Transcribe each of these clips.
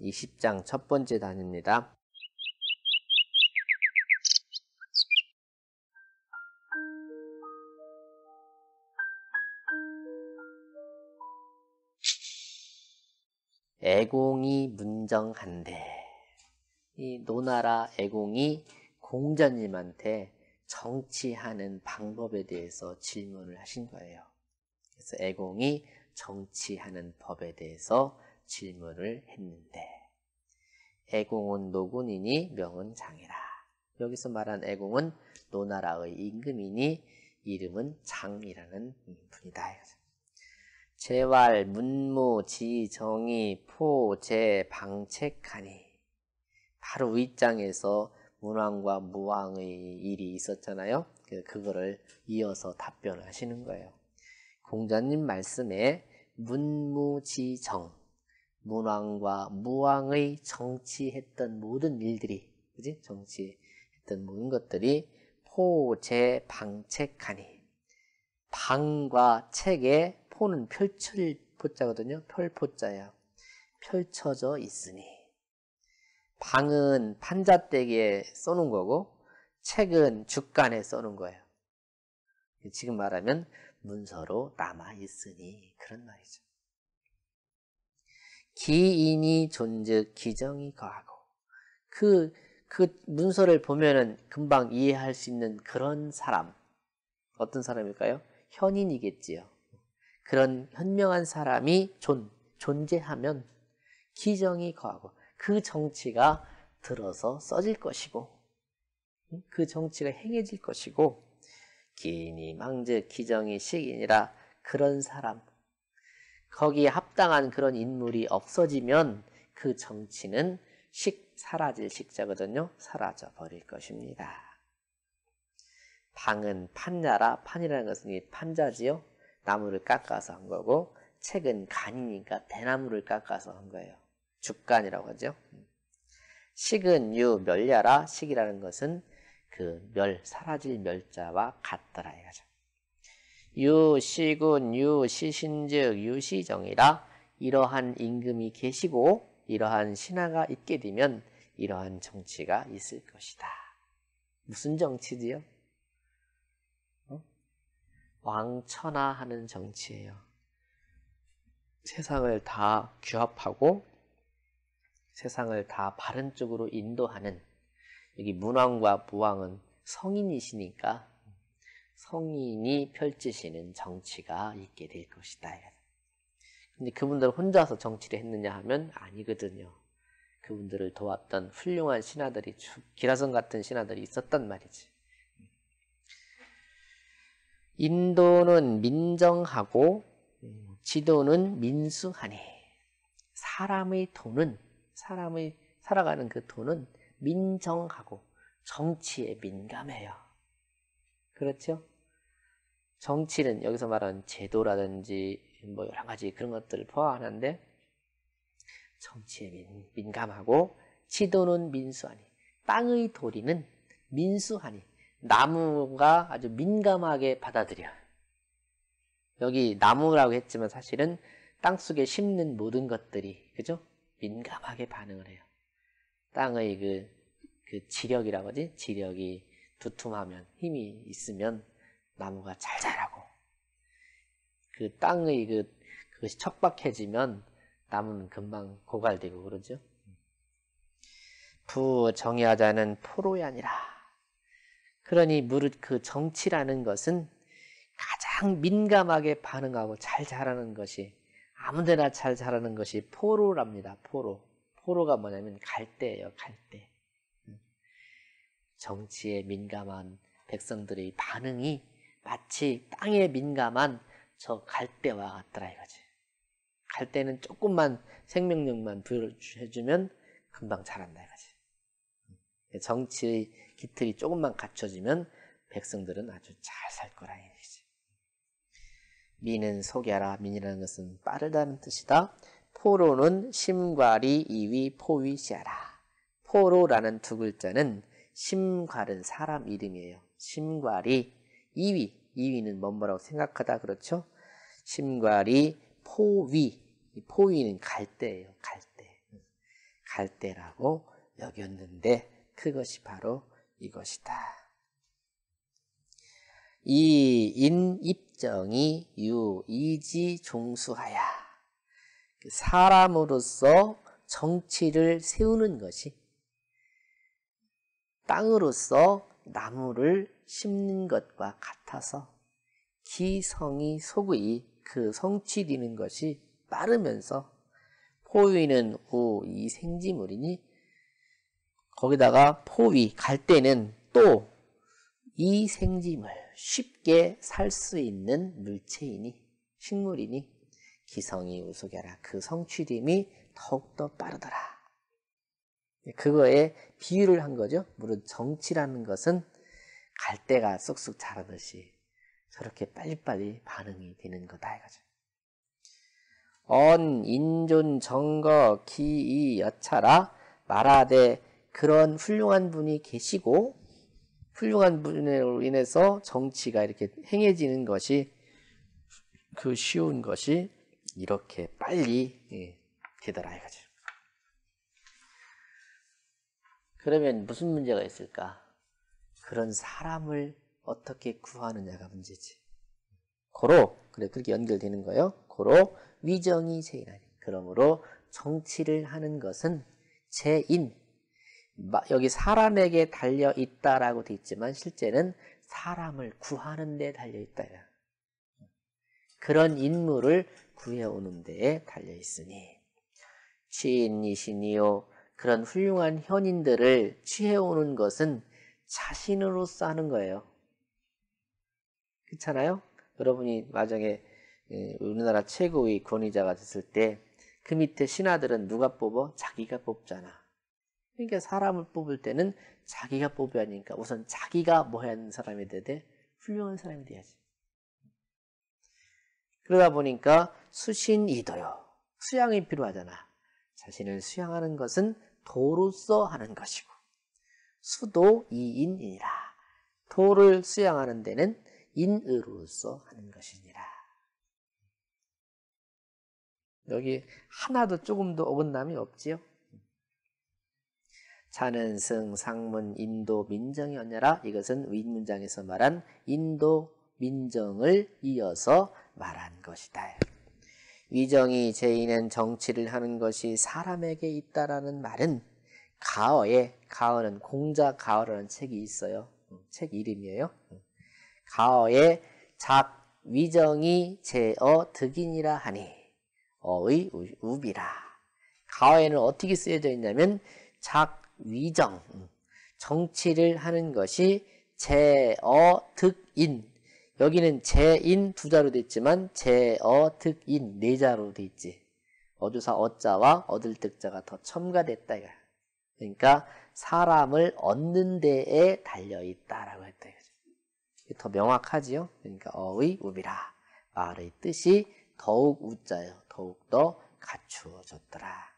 20장 첫 번째 단입니다. 애공이 문정한데 이 노나라 애공이 공자님한테 정치하는 방법에 대해서 질문을 하신 거예요. 그래서 애공이 정치하는 법에 대해서 질문을 했는데 애공은 노군이니 명은 장이라 여기서 말한 애공은 노나라의 임금이니 이름은 장이라는 분이다. 재활, 문무, 지, 정의, 포, 재, 방책하니 바로 위장에서 문왕과 무왕의 일이 있었잖아요. 그, 그거를 이어서 답변하시는 거예요. 공자님 말씀에 문무지정 문왕과 무왕의 정치했던 모든 일들이 그지 정치했던 모든 것들이 포제 방책하니 방과 책에 포는 펼칠 포자거든요 펼포자야 펼쳐져 있으니 방은 판자대기에 써놓은 거고 책은 죽간에 써놓은 거예요 지금 말하면 문서로 남아있으니 그런 말이죠 기인이 존즉 기정이 거하고 그, 그 문서를 보면은 금방 이해할 수 있는 그런 사람 어떤 사람일까요? 현인이겠지요. 그런 현명한 사람이 존, 존재하면 기정이 거하고 그 정치가 들어서 써질 것이고 그 정치가 행해질 것이고 기인이 망즉 기정이 식이니라 그런 사람 거기에 합당한 그런 인물이 없어지면 그 정치는 식 사라질 식자거든요. 사라져 버릴 것입니다. 방은 판자라 판이라는 것은 이 판자지요. 나무를 깎아서 한 거고 책은 간이니까 대나무를 깎아서 한 거예요. 죽간이라고 하죠. 식은 유 멸야라 식이라는 것은 그 멸 사라질 멸자와 같더라 이거죠. 유시군 유시신즉 유시정이라 이러한 임금이 계시고 이러한 신하가 있게 되면 이러한 정치가 있을 것이다. 무슨 정치지요? 어? 왕천하하는 정치예요. 세상을 다 규합하고 세상을 다 바른 쪽으로 인도하는 여기 문왕과 부왕은 성인이시니까 성인이 펼치시는 정치가 있게 될 것이다. 근데 그분들 혼자서 정치를 했느냐 하면 아니거든요. 그분들을 도왔던 훌륭한 신하들이 기라성 같은 신하들이 있었단 말이지. 인도는 민정하고 지도는 민수하니 사람의 돈은 사람의 살아가는 그 돈은 민정하고 정치에 민감해요. 그렇죠? 정치는 여기서 말하는 제도라든지 뭐 여러 가지 그런 것들을 포함하는데 정치에 민, 감하고 치도는 민수하니 땅의 도리는 민수하니 나무가 아주 민감하게 받아들여 여기 나무라고 했지만 사실은 땅속에 심는 모든 것들이 그죠 민감하게 반응을 해요 땅의 그, 그 지력이라고 하지 지력이 두툼하면 힘이 있으면 나무가 잘 자라고 그 땅의 그 그것이 척박해지면 나무는 금방 고갈되고 그러죠. 부 정의하자는 포로야니라. 그러니 무릇 그 정치라는 것은 가장 민감하게 반응하고 잘 자라는 것이 아무데나 잘 자라는 것이 포로랍니다. 포로. 포로가 뭐냐면 갈대예요. 갈대. 음. 정치에 민감한 백성들의 반응이 마치 땅에 민감한 저 갈대와 같더라 이거지. 갈대는 조금만 생명력만 부여해주면 금방 자란다 이거지. 정치의 기틀이 조금만 갖춰지면 백성들은 아주 잘 살 거라 이거지. 미는 소개라 민이라는 것은 빠르다는 뜻이다. 포로는 심과리 이위 포위시하라. 포로라는 두 글자는 심괄은 사람 이름이에요. 심괄이 2위 2위는 뭐뭐라고 생각하다 그렇죠? 심괄이 포위 포위는 갈대예요 갈대 갈대라고 여겼는데 그것이 바로 이것이다 이 인입정이 유이지 종수하야 그 사람으로서 정치를 세우는 것이 땅으로서 나무를 심는 것과 같아서 기성이 속의 그 성취되는 것이 빠르면서 포위는 우이 생지물이니 거기다가 포위 갈 때는 또 이 생지물 쉽게 살 수 있는 물체이니 식물이니 기성이 우속여라 그 성취됨이 더욱더 빠르더라. 예, 그거에 비유를 한 거죠. 물론 정치라는 것은 갈대가 쑥쑥 자라듯이 저렇게 빨리빨리 반응이 되는 거다 이거죠. 언, 인존, 정거, 기, 이, 여차라 말하되 그런 훌륭한 분이 계시고 훌륭한 분으로 인해서 정치가 이렇게 행해지는 것이 그 쉬운 것이 이렇게 빨리 예, 되더라 이거죠. 그러면 무슨 문제가 있을까? 그런 사람을 어떻게 구하느냐가 문제지. 고로 그래 그렇게 연결되는 거예요. 고로 위정이 제인하니 그러므로 정치를 하는 것은 제인 여기 사람에게 달려 있다라고 돼 있지만 실제는 사람을 구하는 데 달려 있다. 그런 인물을 구해오는 데에 달려 있으니 취인이시니요 그런 훌륭한 현인들을 취해오는 것은 자신으로서 하는 거예요. 그렇잖아요? 여러분이 마정에 예, 우리나라 최고의 권위자가 됐을 때 그 밑에 신하들은 누가 뽑어? 자기가 뽑잖아. 그러니까 사람을 뽑을 때는 자기가 뽑아야 하니까 우선 자기가 뭐 하는 사람이 되되 훌륭한 사람이 돼야지. 그러다 보니까 수신이도요. 수양이 필요하잖아. 자신을 수양하는 것은 도로서 하는 것이고 수도 이인이라 도를 수양하는 데는 인으로서 하는 것이니라 여기 하나도 조금도 어긋남이 없지요 자는 승 상문 인도 민정이었냐라 이것은 윗문장에서 말한 인도 민정을 이어서 말한 것이다 위정이 제인은 정치를 하는 것이 사람에게 있다라는 말은 가어에 가어는 공자 가어라는 책이 있어요. 음, 책 이름이에요. 음. 가어에 작 위정이 제어 득인이라 하니 어의 우비라. 가어에는 어떻게 쓰여져 있냐면 작 위정 음, 정치를 하는 것이 제어 득인 여기는 제인 두 자로 돼 있지만 제어 득인 네 자로 돼 있지. 어조사 어자와 얻을 득자가 더 첨가됐다 이거야. 그러니까 사람을 얻는 데에 달려 있다라고 했다 이거죠. 더 명확하지요. 그러니까 어의 우비라 말의 뜻이 더욱 우자요. 더욱 더 갖추어졌더라.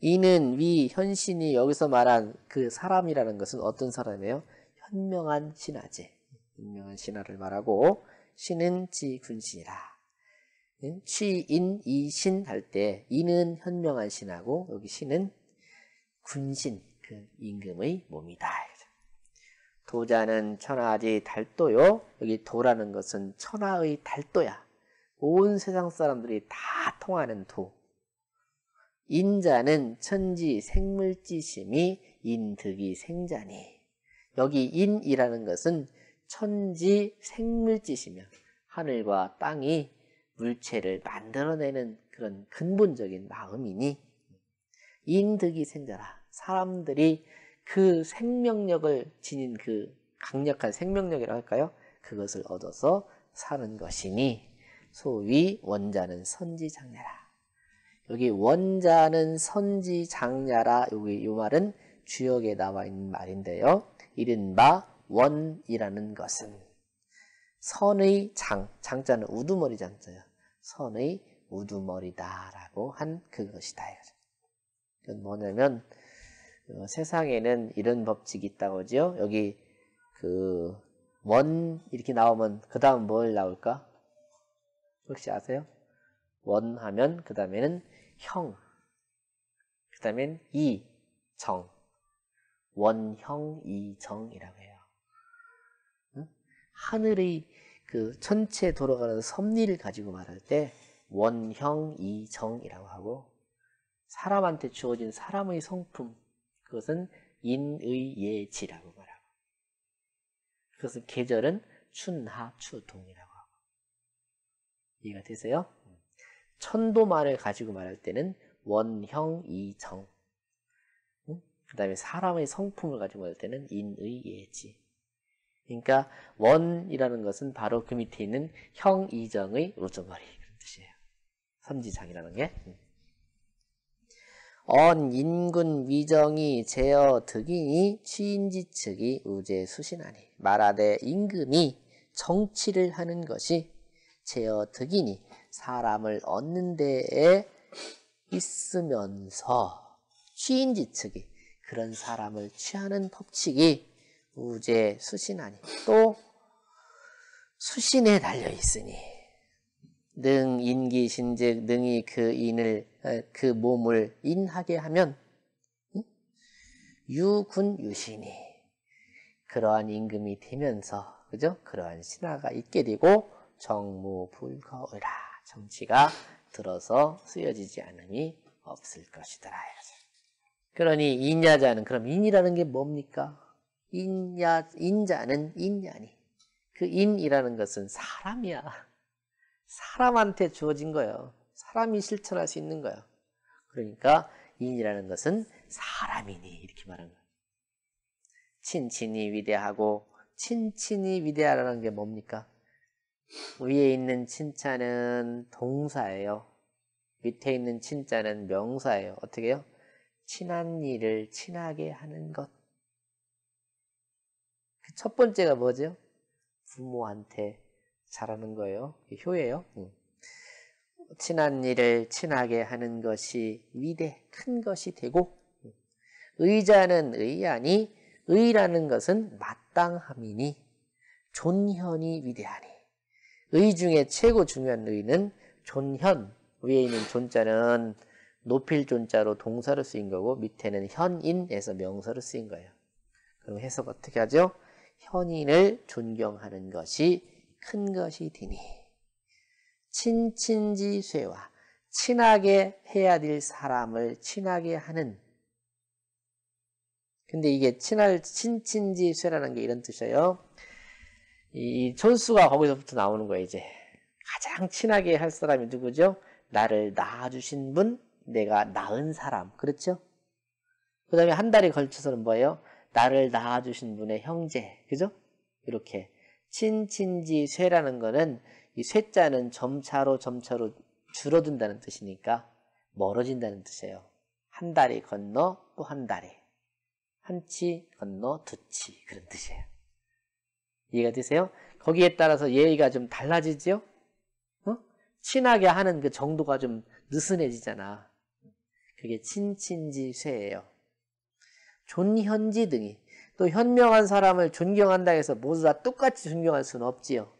이는 위 현신이 여기서 말한 그 사람이라는 것은 어떤 사람이에요? 현명한 신하지. 분명한 신화를 말하고 신은 지분신이라. 예? 취인 이신 할 때 이는 현명한 신하고 여기 신은 군신 그 임금의 몸이다. 도자는 천하지 달도요. 여기 도라는 것은 천하의 달도야. 온 세상 사람들이 다 통하는 도. 인자는 천지 생물지심이 인득이 생자니. 여기 인이라는 것은 천지 생물지시면 하늘과 땅이 물체를 만들어내는 그런 근본적인 마음이니 인득이 생겨라. 사람들이 그 생명력을 지닌 그 강력한 생명력이라고 할까요? 그것을 얻어서 사는 것이니 소위 원자는 선지장냐라 여기 원자는 선지장냐라 여기 이 말은 주역에 나와 있는 말인데요. 이른바 원이라는 것은 선의 장, 장자는 우두머리 장자예요. 선의 우두머리다라고 한 그것이다. 이건 뭐냐면 어, 세상에는 이런 법칙이 있다고지요. 여기 그 원 이렇게 나오면 그 다음 뭘 나올까? 혹시 아세요? 원 하면 그 다음에는 형, 그 다음엔 이, 정, 원형 이정이라고 해요. 하늘의 그 전체 돌아가는 섭리를 가지고 말할 때 원형이정이라고 하고 사람한테 주어진 사람의 성품 그것은 인의예지라고 말하고 그것은 계절은 춘하 추동이라고 하고 이해가 되세요? 천도만을 가지고 말할 때는 원형이정 그 다음에 사람의 성품을 가지고 말할 때는 인의예지 그러니까 원이라는 것은 바로 그 밑에 있는 형이정의 로저머리 그런 뜻이에요. 선지장이라는 게. 언, 인군, 위정이, 제어, 득이니, 취인지 측이 우제 수신하니. 말하되 임금이 정치를 하는 것이 제어, 득이니, 사람을 얻는 데에 있으면서 취인지 측이 그런 사람을 취하는 법칙이 우제 수신하니 또 수신에 달려 있으니 능 인기신즉 능이 그 인을 어, 그 몸을 인하게 하면 유군 유신이 그러한 임금이 되면서 그죠? 그러한 신화가 있게 되고 정무불거의라 정치가 들어서 쓰여지지 않음이 없을 것이더라. 그러니 인야자는 그럼 인이라는 게 뭡니까? 인야, 인자는 인야니. 그 인이라는 것은 사람이야. 사람한테 주어진 거예요. 사람이 실천할 수 있는 거예요. 그러니까 인이라는 것은 사람이니 이렇게 말한 거예요. 친친이 위대하고 친친이 위대하라는 게 뭡니까? 위에 있는 친자는 동사예요. 밑에 있는 친자는 명사예요. 어떻게 해요? 친한 일을 친하게 하는 것. 그 첫 번째가 뭐죠? 부모한테 잘하는 거예요. 효예요. 응. 음. 친한 일을 친하게 하는 것이 위대, 큰 것이 되고 음. 의자는 의아니 의라는 것은 마땅함이니 존현이 위대하니 의 중에 최고 중요한 의는 존현 위에 있는 존자는 높일 존자로 동사로 쓰인 거고 밑에는 현인에서 명사로 쓰인 거예요. 그럼 해석 어떻게 하죠? 현인을 존경하는 것이 큰 것이 되니 친친지쇠와 친하게 해야 될 사람을 친하게 하는 근데 이게 친할 친친지쇠라는 게 이런 뜻이에요. 이 존수가 거기서부터 나오는 거예요. 이제 가장 친하게 할 사람이 누구죠? 나를 낳아주신 분, 내가 낳은 사람, 그렇죠? 그 다음에 한 달에 걸쳐서는 뭐예요? 나를 낳아주신 분의 형제, 그죠? 이렇게 친친지쇠라는 거는 이 쇠자는 점차로 점차로 줄어든다는 뜻이니까 멀어진다는 뜻이에요. 한 다리 건너 또 한 다리, 한 치 건너 두 치 그런 뜻이에요. 이해가 되세요? 거기에 따라서 예의가 좀 달라지지요? 어? 친하게 하는 그 정도가 좀 느슨해지잖아. 그게 친친지쇠예요. 존현지 등이 또 현명한 사람을 존경한다 해서 모두 다 똑같이 존경할 수는 없지요.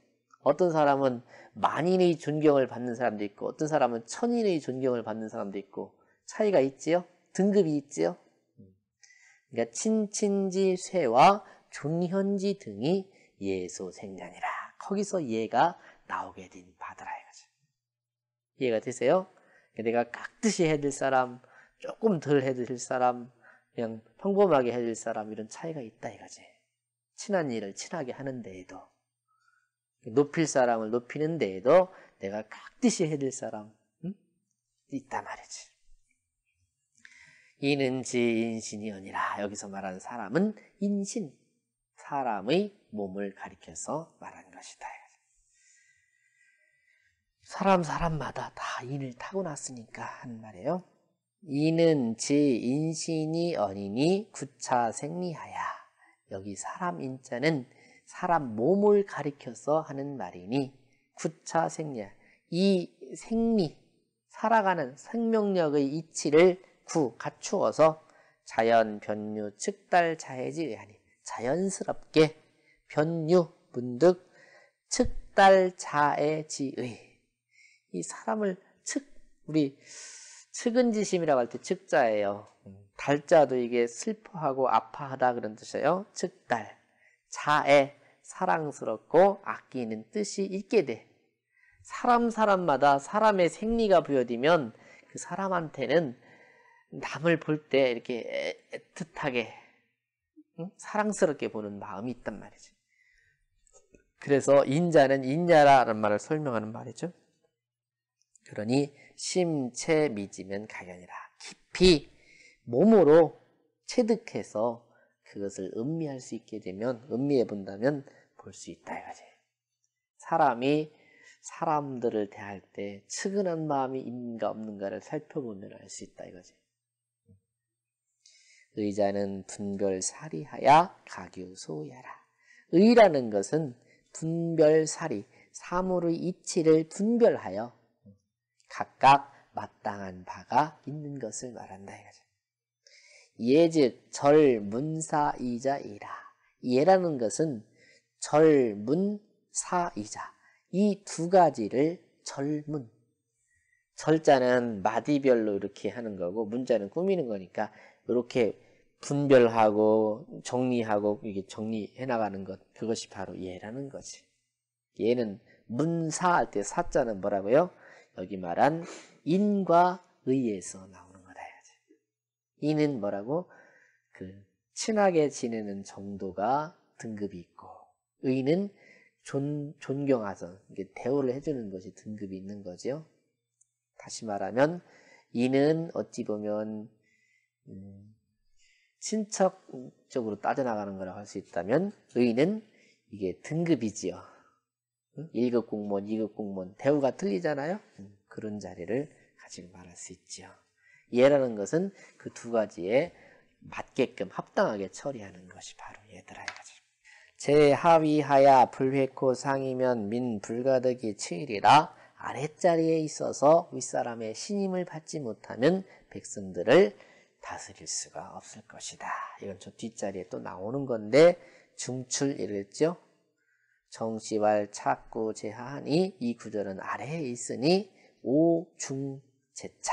어떤 사람은 만인의 존경을 받는 사람도 있고 어떤 사람은 천인의 존경을 받는 사람도 있고 차이가 있지요. 등급이 있지요. 그러니까 친친지 쇠와 존현지 등이 예소생년이라 거기서 예가 나오게 된 바다라 이거죠. 이해가 되세요? 내가 깍듯이 해야 될 사람, 조금 덜 해야 될 사람, 그냥 평범하게 해줄 사람 이런 차이가 있다 이거지. 친한 일을 친하게 하는 데에도 높일 사람을 높이는 데에도 내가 깍듯이 해줄 사람 응? 있다 말이지. 이는 지인신이언니라 여기서 말하는 사람은 인신 사람의 몸을 가리켜서 말한 것이다. 사람 사람마다 다 인을 타고났으니까 한 말이에요. 이는 지 인신이 어니니 구차 생리하야. 여기 사람 인자는 사람 몸을 가리켜서 하는 말이니 구차 생리하. 이 생리, 살아가는 생명력의 이치를 구, 갖추어서 자연 변류 측달 자해지 의하니 자연스럽게 변류 문득 측달 자해지의 이 사람을 측 우리 측은지심이라고 할 때 측자예요. 음, 달자도 이게 슬퍼하고 아파하다 그런 뜻이에요. 측달. 자애. 사랑스럽고 아끼는 뜻이 있게 돼. 사람 사람마다 사람의 생리가 부여되면 그 사람한테는 남을 볼 때 이렇게 애틋하게 응? 사랑스럽게 보는 마음이 있단 말이지. 그래서 인자는 인자라는 말을 설명하는 말이죠. 그러니 심체 미지면 가견이라 깊이 몸으로 체득해서 그것을 음미할 수 있게 되면 음미해 본다면 볼 수 있다 이거지. 사람이 사람들을 대할 때 측은한 마음이 있는가 없는가를 살펴보면 알 수 있다 이거지. 의자는 분별사리하야 가교소야라. 의라는 것은 분별사리, 사물의 이치를 분별하여 각각 마땅한 바가 있는 것을 말한다 이거죠. 예즉 절문사이자이라. 예라는 것은 절문사이자 이 두 가지를 절문 절자는 마디별로 이렇게 하는 거고 문자는 꾸미는 거니까 이렇게 분별하고 정리하고 이게 정리해 나가는 것 그것이 바로 예라는 거지. 예는 문사할 때 사자는 뭐라고요? 여기 말한 인과 의에서 나오는 거다. 이는 뭐라고? 그 친하게 지내는 정도가 등급이 있고 의는 존, 존경하서 이게 대우를 해주는 것이 등급이 있는 거죠 다시 말하면 이는 어찌 보면 음, 친척적으로 따져나가는 거라고 할 수 있다면 의는 이게 등급이지요. 응? 1급 공무원, 2급 공무원 대우가 틀리잖아요. 응. 그런 자리를 가지고 말할 수있죠 예라는 것은 그 두 가지에 맞게끔 합당하게 처리하는 것이 바로 예더라 이거죠. 제하위하야 불회코 상이면 민 불가득이 치일이라 아랫자리에 있어서 윗사람의 신임을 받지 못하면 백성들을 다스릴 수가 없을 것이다. 이건 저 뒷자리에 또 나오는 건데 중출 이랬죠. 정시왈 찾고 제하하니 이 구절은 아래에 있으니 오중 제차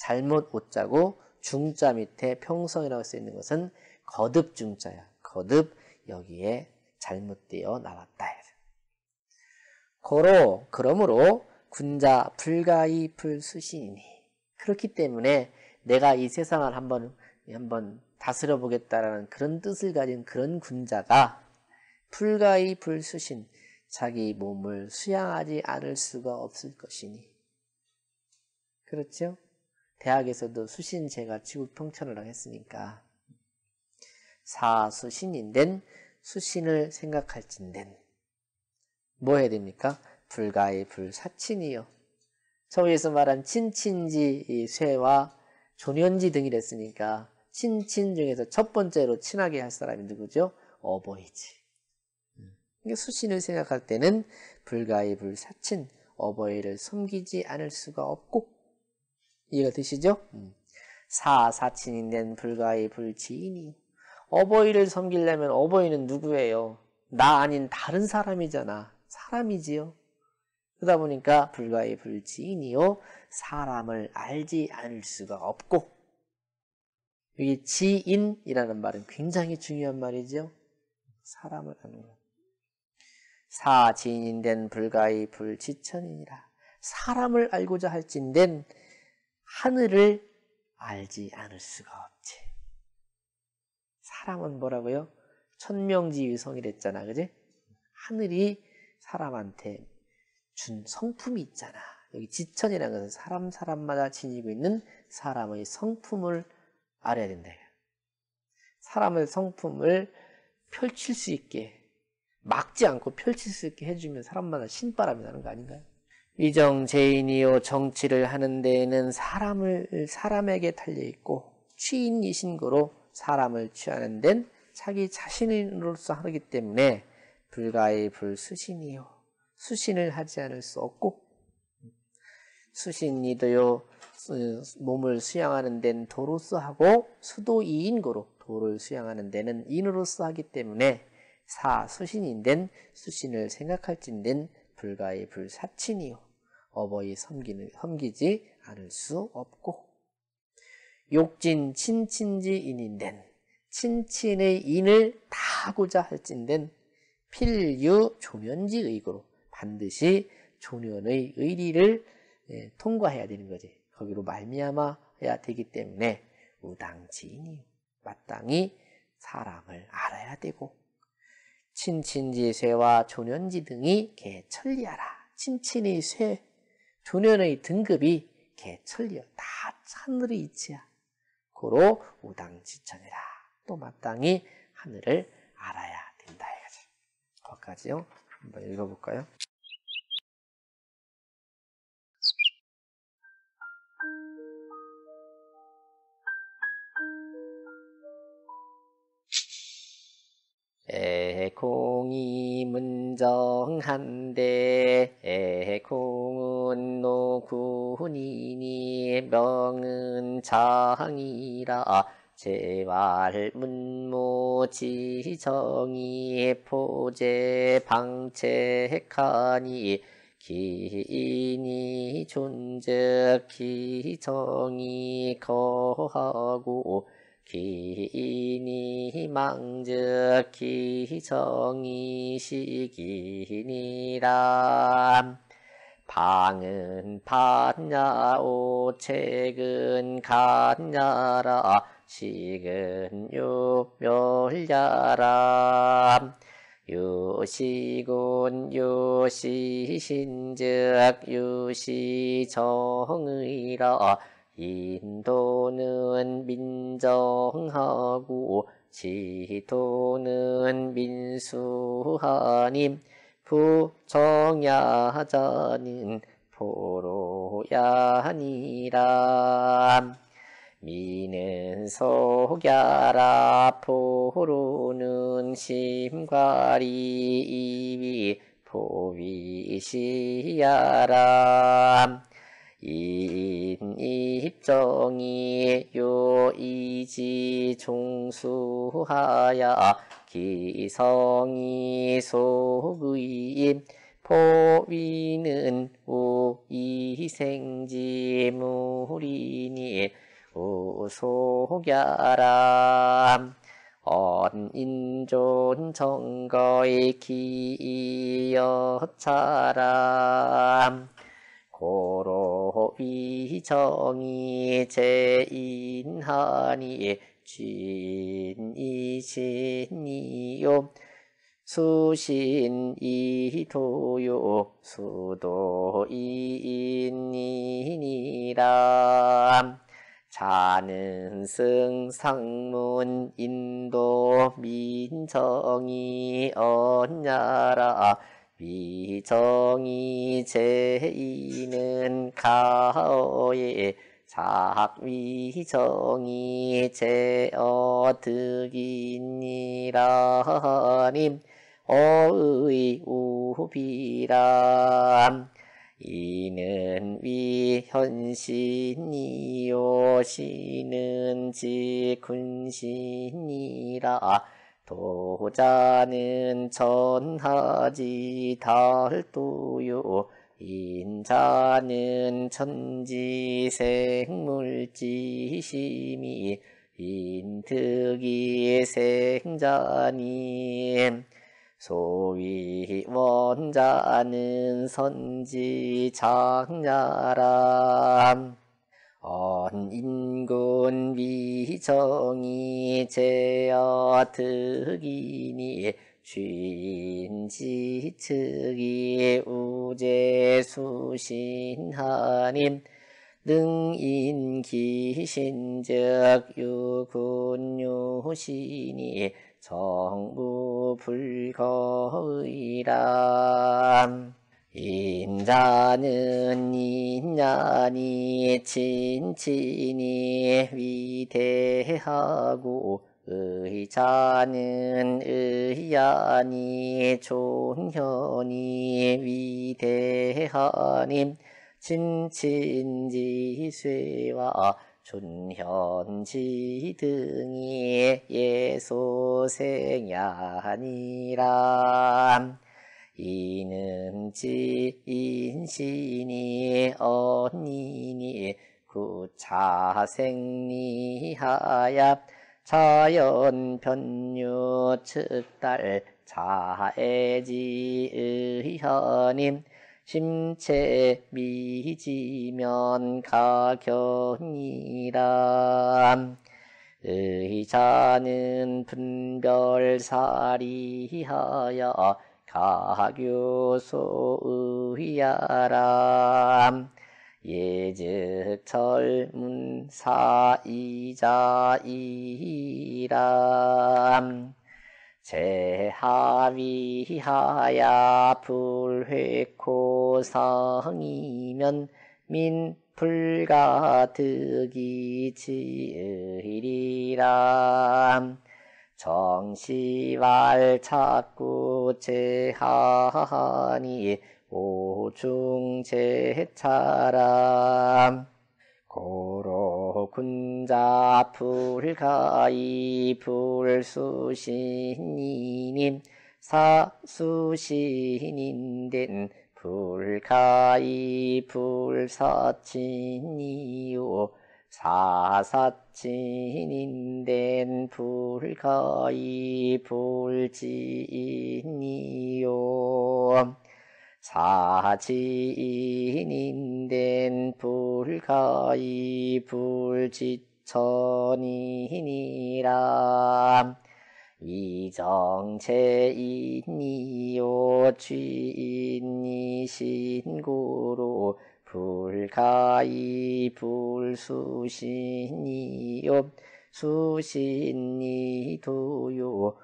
잘못 오자고 중자 밑에 평성이라고 쓰여 있는 것은 거듭 중자야. 거듭 여기에 잘못되어 나왔다. 고로 그러므로 군자 불가이 불수신이니 그렇기 때문에 내가 이 세상을 한번 한번 다스려 보겠다라는 그런 뜻을 가진 그런 군자가 불가의 불수신 자기 몸을 수양하지 않을 수가 없을 것이니 그렇죠? 대학에서도 수신제가 지구평천을 하겠으니까 사수신인 된 수신을 생각할진된 뭐 해야 됩니까? 불가의 불사친이요. 서위에서 말한 친친지 쇠와 조년지 등이랬으니까 친친 중에서 첫 번째로 친하게 할 사람이 누구죠? 어버이지. 수신을 생각할 때는 불가입불 사친 어버이를 섬기지 않을 수가 없고 이해가 되시죠? 음. 사사친인 된 불가의 불지인이 어버이를 섬기려면 어버이는 누구예요? 나 아닌 다른 사람이잖아. 사람이지요. 그러다 보니까 불가의 불지인이요. 사람을 알지 않을 수가 없고 여기 지인이라는 말은 굉장히 중요한 말이죠. 사람을 아는 것. 사진인된 불가의 불지천이니라. 사람을 알고자 할진된 하늘을 알지 않을 수가 없지. 사람은 뭐라고요? 천명지위성이랬잖아, 그지? 하늘이 사람한테 준 성품이 있잖아. 여기 지천이라는 것은 사람 사람마다 지니고 있는 사람의 성품을 알아야 된다. 사람의 성품을 펼칠 수 있게 막지 않고 펼칠 수 있게 해주면 사람마다 신바람이 나는 거 아닌가요? 이정 제인이요 정치를 하는 데에는 사람을 사람에게 달려 있고 취인이신 거로 사람을 취하는 데는 자기 자신으로서 하기 때문에 불가의 불수신이요 수신을 하지 않을 수 없고 수신이도요 몸을 수양하는 데는 도로서 하고 수도이인 거로 도를 수양하는 데는 인으로서 하기 때문에 사수신인된 수신을 생각할진된 불가의 불사친이요 어버이 섬기는, 섬기지 않을 수 없고 욕진 친친지 인인된 친친의 인을 다 하고자 할진된 필유 조면지 의거로 반드시 조면의 의리를 예, 통과해야 되는 거지 거기로 말미암아야 되기 때문에 우당지인이 마땅히 사람을 알아야 되고 친친지쇠와 조년지 등이 개천리하라. 친친이 쇠, 조년의 등급이 개천리여 다 하늘의 이치야. 고로 우당지천이라. 또 마땅히 하늘을 알아야 된다. 이거기까지요 한번 읽어볼까요? 애콩이 문정한데 애콩은 노군이니 명은 장이라 제발 문모지정이 포제 방책하니 기인이 존재 기정이 거하고 기이니 망즉 기성이시기니라 방은 받냐 오책은 갔냐라 식은 유멸야라 유시군 유시신즉 유시정의라 인도는 민정하고 지도는 민수하님 부정야자는 포로야니라 미는 속야라 포로는 심과리 이비 포위시야라 인입정이 에 요이지 종수하야 기성이 소의임 포위는 우이생지 무리니 우소갸람 언인존 정거의 기여차람 고로이정이 제인하니 진이신이요 수신이도요 수도이인이라 자는 승상문 인도 민정이 언냐라 위정이 제이은 가오에 작위정이 제어득이니라님 어의 우비람 이는 위현신이요 시는 지군신이라 도자는 천하지 달도요 인자는 천지생물지심이 인특이 생자님 소위 원자는 선지장자람 언인군 미정이 제어특이니 쉰지특이 우제수신하님 능인기신적 유군유신이 정무불거의람 인자는 인자니 친친이 위대하고 의자는 의야니 존현이 위대하님 친친지쇠와 존현지 등이 예소생이아니라 이는지 인신이 언니니 구차생리하야 자연변유 측달 자애지의현임 심체 미지면 가견이라 의자는 분별사리하여 가교소의야람 예즉 철문사이자이람 제하위하야 불회코상이면 민불가득이 지으리람 정시발 착구 제하니 오중제차람 고로 군자 불가이 불수신이님 사수신인된 불가이 불사친이오 사사 진인된 불가이 불지이요 사진인된 불가이 불지천이니라 이정체인이요 주인이신 구로 불가이 불수신이옵 수신이도요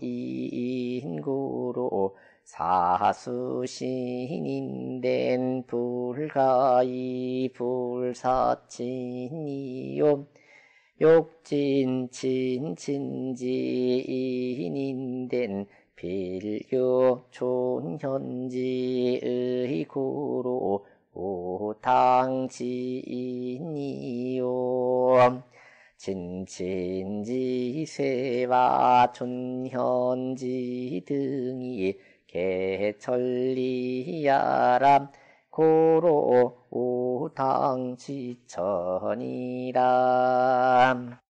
수도인구로 사수신인된 불가이 불사친이요 욕진친친지인인된 필교촌 현지의 구로 오당지인이요 진친지 세와 촌현지 등이 개천리야람 고로 오당지천이람